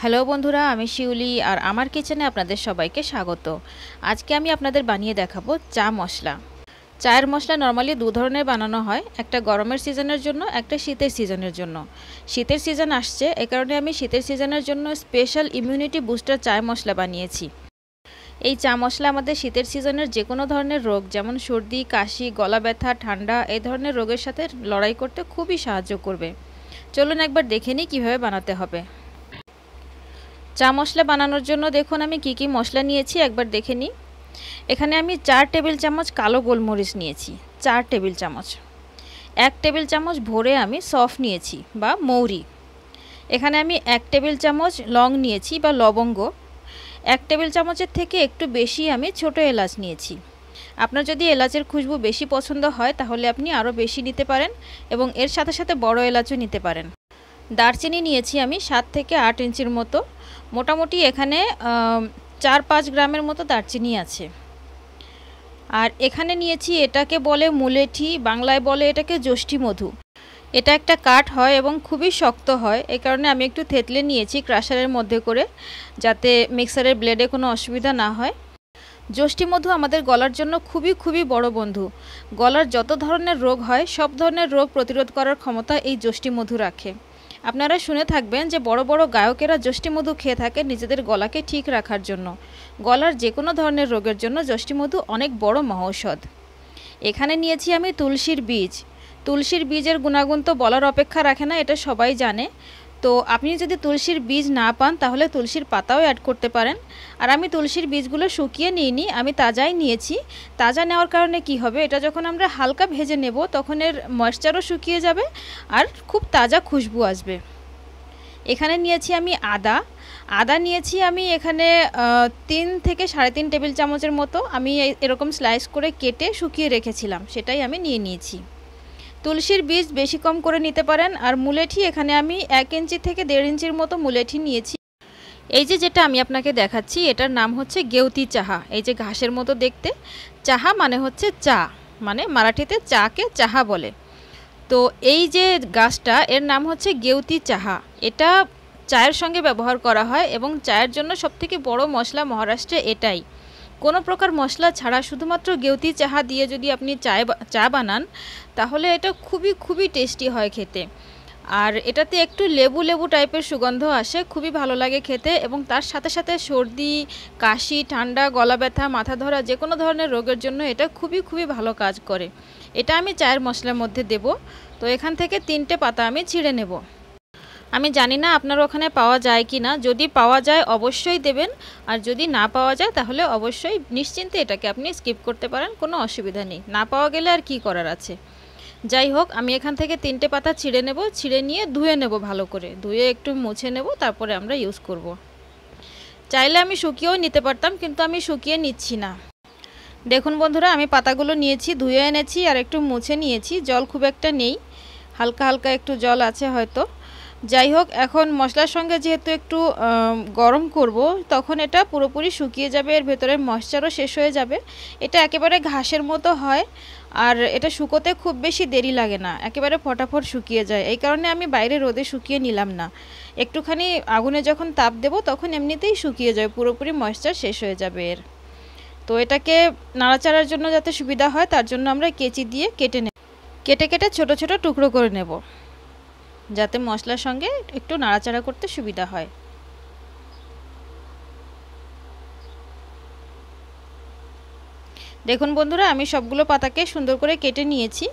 Hello বন্ধুরা আমি শিউলি আর আমার কিচেনে আপনাদের সবাইকে স্বাগত আজকে আমি আপনাদের বানিয়ে দেখাবো চা মশলা চায়ের মশলা নর্মালি দু ধরনের বানানো হয় একটা গরমের সিজনের জন্য একটা শীতের সিজনের জন্য শীতের সিজন আসছে এ কারণে আমি শীতের সিজনের জন্য স্পেশাল ইমিউনিটি বুস্টার চা মশলা বানিয়েছি এই চা মশলা আমাদের শীতের সিজনের যে কোনো ধরনের রোগ যেমন সর্দি কাশি গলা ব্যথা ঠান্ডা এই ধরনের রোগের সাথে লড়াই করতে খুবই সাহায্য করবে চলুন একবার দেখে নিই কীভাবে বানাতে হবে চা মশলা বানানোর জন্য দেখুন আমি কি কি মশলা নিয়েছি একবার দেখে নিই এখানে আমি চার টেবিল চামচ কালো গোলমরিচ নিয়েছি চার টেবিল চামচ এক টেবিল চামচ ভরে আমি সফ নিয়েছি বা মৌরি এখানে আমি এক টেবিল চামচ লং নিয়েছি বা লবঙ্গ এক টেবিল চামচের থেকে একটু বেশি আমি ছোট এলাচ নিয়েছি আপনার যদি এলাচের খুশবু বেশি পছন্দ হয় তাহলে আপনি আরও বেশি নিতে পারেন এবং এর সাথে সাথে বড় এলাচও নিতে পারেন দারচিনি নিয়েছি আমি সাত থেকে আট ইঞ্চির মতো মোটামুটি এখানে চার পাঁচ গ্রামের মতো দারচিনি আছে আর এখানে নিয়েছি এটাকে বলে মুলেঠি বাংলায় বলে এটাকে জ্যোষ্ঠী মধু এটা একটা কাঠ হয় এবং খুবই শক্ত হয় এই কারণে আমি একটু থেতলে নিয়েছি ক্রাশারের মধ্যে করে যাতে মিক্সারের ব্লেডে কোনো অসুবিধা না হয় জ্যোষ্ঠী মধু আমাদের গলার জন্য খুবই খুবই বড় বন্ধু গলার যত ধরনের রোগ হয় সব ধরনের রোগ প্রতিরোধ করার ক্ষমতা এই জ্যোষ্ঠী মধু রাখে আপনারা শুনে থাকবেন যে বড় বড় গায়কেরা যষ্টিমধু খেয়ে থাকে নিজেদের গলাকে ঠিক রাখার জন্য গলার যে কোনো ধরনের রোগের জন্য যষ্টিমধু অনেক বড় মহৌষধ এখানে নিয়েছি আমি তুলসীর বীজ তুলসীর বীজের গুণাগুণ তো বলার অপেক্ষা রাখে না এটা সবাই জানে তো আপনি যদি তুলসীর বীজ না পান তাহলে তুলসীর পাতাও অ্যাড করতে পারেন আর আমি তুলসীর বীজগুলো শুকিয়ে নিইনি আমি তাজাই নিয়েছি তাজা নেওয়ার কারণে কি হবে এটা যখন আমরা হালকা ভেজে নেব তখন এর ময়েশ্চারও শুকিয়ে যাবে আর খুব তাজা খুশবু আসবে এখানে নিয়েছি আমি আদা আদা নিয়েছি আমি এখানে তিন থেকে সাড়ে তিন টেবিল চামচের মতো আমি এরকম স্লাইস করে কেটে শুকিয়ে রেখেছিলাম সেটাই আমি নিয়ে নিয়েছি তুলসীর বীজ বেশি কম করে নিতে পারেন আর মুলেঠি এখানে আমি এক ইঞ্চি থেকে দেড় ইঞ্চির মতো মুলেঠি নিয়েছি এই যে যেটা আমি আপনাকে দেখাচ্ছি এটার নাম হচ্ছে গেউতি চাহা এই যে ঘাসের মতো দেখতে চাহা মানে হচ্ছে চা মানে মারাঠিতে চাকে চাহা বলে তো এই যে গাছটা এর নাম হচ্ছে গেউতি চাহা এটা চায়ের সঙ্গে ব্যবহার করা হয় এবং চায়ের জন্য সবথেকে বড় মশলা মহারাষ্ট্রে এটাই কোনো প্রকার মশলা ছাড়া শুধুমাত্র গেউতি চাহা দিয়ে যদি আপনি চায় চা বানান তাহলে এটা খুবই খুবই টেস্টি হয় খেতে আর এটাতে একটু লেবু লেবু টাইপের সুগন্ধ আসে খুবই ভালো লাগে খেতে এবং তার সাথে সাথে সর্দি কাশি ঠান্ডা গলা ব্যথা মাথা ধরা যে কোনো ধরনের রোগের জন্য এটা খুবই খুবই ভালো কাজ করে এটা আমি চায়ের মশলার মধ্যে দেব তো এখান থেকে তিনটে পাতা আমি ছিঁড়ে নেব আমি জানি না আপনার ওখানে পাওয়া যায় কি না যদি পাওয়া যায় অবশ্যই দেবেন আর যদি না পাওয়া যায় তাহলে অবশ্যই নিশ্চিন্তে এটাকে আপনি স্কিপ করতে পারেন কোনো অসুবিধা নেই না পাওয়া গেলে আর কি করার আছে যাই হোক আমি এখান থেকে তিনটে পাতা ছিঁড়ে নেব ছিঁড়ে নিয়ে ধুয়ে নেব ভালো করে ধুয়ে একটু মুছে নেব তারপরে আমরা ইউজ করব। চাইলে আমি শুকিয়েও নিতে পারতাম কিন্তু আমি শুকিয়ে নিচ্ছি না দেখুন বন্ধুরা আমি পাতাগুলো নিয়েছি ধুয়ে এনেছি আর একটু মুছে নিয়েছি জল খুব একটা নেই হালকা হালকা একটু জল আছে হয়তো যাই হোক এখন মশলার সঙ্গে যেহেতু একটু গরম করব তখন এটা পুরোপুরি শুকিয়ে যাবে এর ভেতরের ময়শ্চারও শেষ হয়ে যাবে এটা একেবারে ঘাসের মতো হয় আর এটা শুকোতে খুব বেশি দেরি লাগে না একেবারে ফটাফট শুকিয়ে যায় এই কারণে আমি বাইরে রোদে শুকিয়ে নিলাম না একটুখানি আগুনে যখন তাপ দেব তখন এমনিতেই শুকিয়ে যায় পুরোপুরি ময়শ্চার শেষ হয়ে যাবে এর তো এটাকে নাড়াচাড়ার জন্য যাতে সুবিধা হয় তার জন্য আমরা কেচি দিয়ে কেটে নেব কেটে কেটে ছোট ছোট টুকরো করে নেব যাতে মশলার সঙ্গে একটু নাড়াচাড়া করতে সুবিধা হয় দেখুন বন্ধুরা আমি সবগুলো পাতাকে সুন্দর করে কেটে নিয়েছি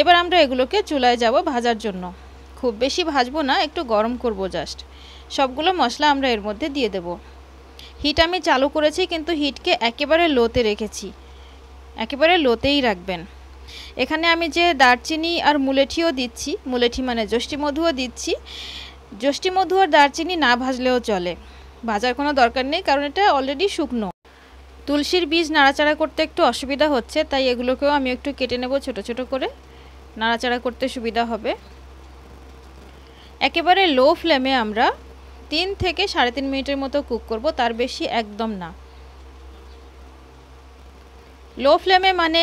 এবার আমরা এগুলোকে চুলায় যাব ভাজার জন্য খুব বেশি ভাজবো না একটু গরম করব জাস্ট সবগুলো মশলা আমরা এর মধ্যে দিয়ে দেব হিট আমি চালু করেছি কিন্তু হিটকে একেবারে লোতে রেখেছি একেবারে লোতেই রাখবেন এখানে আমি যে দারচিনি আর মুলেঠিও দিচ্ছি মুলেঠি মানে মধুও দিচ্ছি মধু আর দারচিনি না ভাজলেও চলে ভাজার কোনো দরকার নেই কারণ এটা অলরেডি শুকনো তুলসীর বীজ নাড়াচাড়া করতে একটু অসুবিধা হচ্ছে তাই এগুলোকেও আমি একটু কেটে নেব ছোট ছোট করে নাড়াচাড়া করতে সুবিধা হবে একেবারে লো ফ্লেমে আমরা তিন থেকে সাড়ে তিন মিনিটের মতো কুক করব তার বেশি একদম না লো ফ্লেমে মানে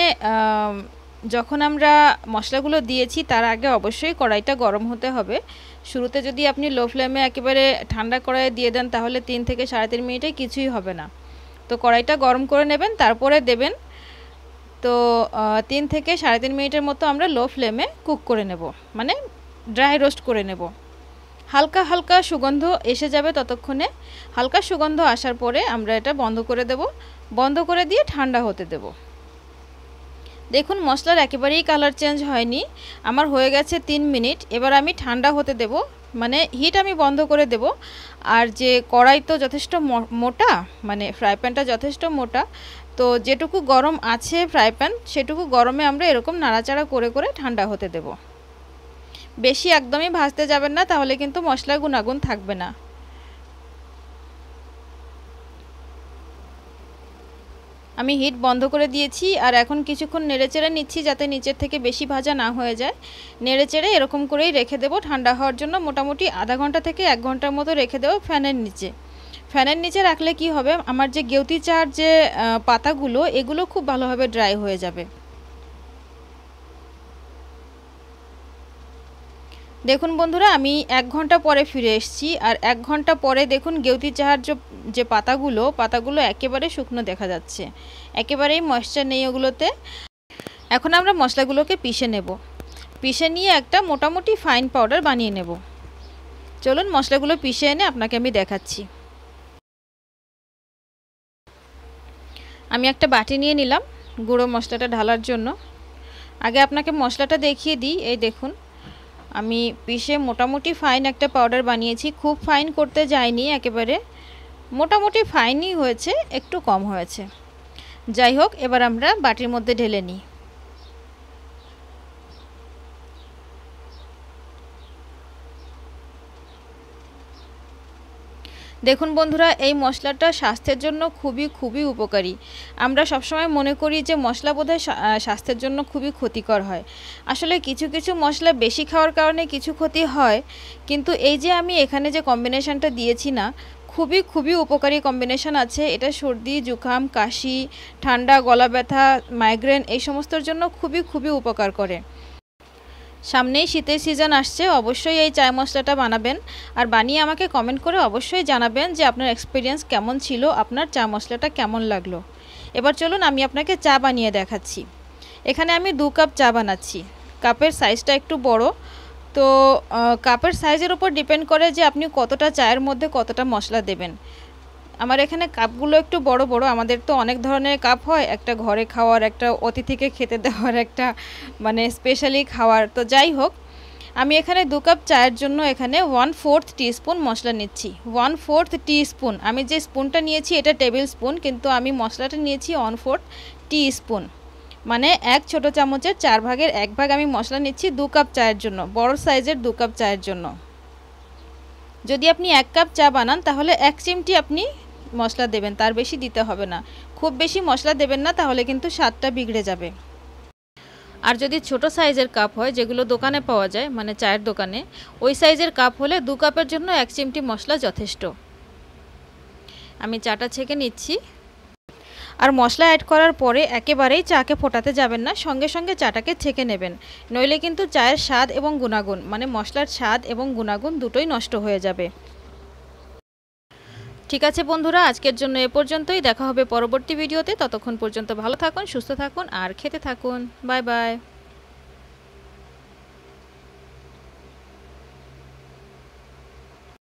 যখন আমরা মশলাগুলো দিয়েছি তার আগে অবশ্যই কড়াইটা গরম হতে হবে শুরুতে যদি আপনি লো ফ্লেমে একেবারে ঠান্ডা কড়াইয়ে দিয়ে দেন তাহলে তিন থেকে সাড়ে তিন মিনিটে কিছুই হবে না তো কড়াইটা গরম করে নেবেন তারপরে দেবেন তো তিন থেকে সাড়ে তিন মিনিটের মতো আমরা লো ফ্লেমে কুক করে নেব মানে ড্রাই রোস্ট করে নেব হালকা হালকা সুগন্ধ এসে যাবে ততক্ষণে হালকা সুগন্ধ আসার পরে আমরা এটা বন্ধ করে দেব বন্ধ করে দিয়ে ঠান্ডা হতে দেবো দেখুন মশলার একেবারেই কালার চেঞ্জ হয়নি আমার হয়ে গেছে তিন মিনিট এবার আমি ঠান্ডা হতে দেব মানে হিট আমি বন্ধ করে দেব আর যে কড়াই তো যথেষ্ট মোটা মানে ফ্রাই প্যানটা যথেষ্ট মোটা তো যেটুকু গরম আছে ফ্রাই প্যান সেটুকু গরমে আমরা এরকম নাড়াচাড়া করে করে ঠান্ডা হতে দেব বেশি একদমই ভাজতে যাবেন না তাহলে কিন্তু মশলার গুণাগুণ থাকবে না আমি হিট বন্ধ করে দিয়েছি আর এখন কিছুক্ষণ নেড়েচেড়ে নিচ্ছি যাতে নিচের থেকে বেশি ভাজা না হয়ে যায় নেড়েচেড়ে এরকম করেই রেখে দেবো ঠান্ডা হওয়ার জন্য মোটামুটি আধা ঘন্টা থেকে এক ঘন্টার মতো রেখে দেবো ফ্যানের নিচে ফ্যানের নিচে রাখলে কি হবে আমার যে গেউতি চার যে পাতাগুলো এগুলো খুব ভালোভাবে ড্রাই হয়ে যাবে দেখুন বন্ধুরা আমি এক ঘন্টা পরে ফিরে এসেছি আর এক ঘন্টা পরে দেখুন গেউতি চাহার যে পাতাগুলো পাতাগুলো একেবারে শুকনো দেখা যাচ্ছে একেবারেই ময়শ্চার নেই ওগুলোতে এখন আমরা মশলাগুলোকে পিষে নেব পিষে নিয়ে একটা মোটামুটি ফাইন পাউডার বানিয়ে নেব চলুন মশলাগুলো পিষে এনে আপনাকে আমি দেখাচ্ছি আমি একটা বাটি নিয়ে নিলাম গুঁড়ো মশলাটা ঢালার জন্য আগে আপনাকে মশলাটা দেখিয়ে দিই এই দেখুন আমি পিষে মোটামুটি ফাইন একটা পাউডার বানিয়েছি খুব ফাইন করতে যাইনি একেবারে মোটামুটি ফাইনই হয়েছে একটু কম হয়েছে যাই হোক এবার আমরা বাটির মধ্যে ঢেলে নিই দেখুন বন্ধুরা এই মশলাটা স্বাস্থ্যের জন্য খুবই খুবই উপকারী আমরা সবসময় মনে করি যে মশলা বোধহয় স্বাস্থ্যের জন্য খুবই ক্ষতিকর হয় আসলে কিছু কিছু মশলা বেশি খাওয়ার কারণে কিছু ক্ষতি হয় কিন্তু এই যে আমি এখানে যে কম্বিনেশানটা দিয়েছি না খুবই খুবই উপকারী কম্বিনেশন আছে এটা সর্দি জুখাম কাশি ঠান্ডা গলা ব্যথা মাইগ্রেন এই সমস্তর জন্য খুবই খুবই উপকার করে সামনেই শীতের সিজন আসছে অবশ্যই এই চায় মশলাটা বানাবেন আর বানিয়ে আমাকে কমেন্ট করে অবশ্যই জানাবেন যে আপনার এক্সপিরিয়েন্স কেমন ছিল আপনার চা মশলাটা কেমন লাগলো এবার চলুন আমি আপনাকে চা বানিয়ে দেখাচ্ছি এখানে আমি দু কাপ চা বানাচ্ছি কাপের সাইজটা একটু বড় তো কাপের সাইজের উপর ডিপেন্ড করে যে আপনি কতটা চায়ের মধ্যে কতটা মশলা দেবেন আমার এখানে কাপগুলো একটু বড় বড় আমাদের তো অনেক ধরনের কাপ হয় একটা ঘরে খাওয়ার একটা অতিথিকে খেতে দেওয়ার একটা মানে স্পেশালি খাওয়ার তো যাই হোক আমি এখানে দু কাপ চায়ের জন্য এখানে ওয়ান ফোর্থ টিস্পুন মশলা নিচ্ছি ওয়ান ফোর্থ টিস্পুন আমি যে স্পুনটা নিয়েছি এটা টেবিল স্পুন কিন্তু আমি মশলাটা নিয়েছি ওয়ান ফোর্থ টি স্পুন মানে এক ছোট চামচের চার ভাগের এক ভাগ আমি মশলা নিচ্ছি দু কাপ চায়ের জন্য বড় সাইজের দু কাপ চায়ের জন্য যদি আপনি এক কাপ চা বানান তাহলে এক চিমটি আপনি মশলা দেবেন তার বেশি দিতে হবে না খুব বেশি মশলা দেবেন না তাহলে কিন্তু স্বাদটা বিগড়ে যাবে আর যদি ছোট সাইজের কাপ হয় যেগুলো দোকানে পাওয়া যায় মানে চায়ের দোকানে ওই সাইজের কাপ হলে দু কাপের জন্য এক চিমটি মশলা যথেষ্ট আমি চাটা ছেঁকে নিচ্ছি আর মশলা অ্যাড করার পরে একেবারেই চাকে ফোটাতে যাবেন না সঙ্গে সঙ্গে চাটাকে ছেঁকে নেবেন নইলে কিন্তু চায়ের স্বাদ এবং গুণাগুণ মানে মশলার স্বাদ এবং গুণাগুণ দুটোই নষ্ট হয়ে যাবে ঠিক আছে বন্ধুরা আজকের জন্য এ পর্যন্তই দেখা হবে পরবর্তী ভিডিওতে ততক্ষণ পর্যন্ত ভালো থাকুন সুস্থ থাকুন আর খেতে থাকুন বাই বাই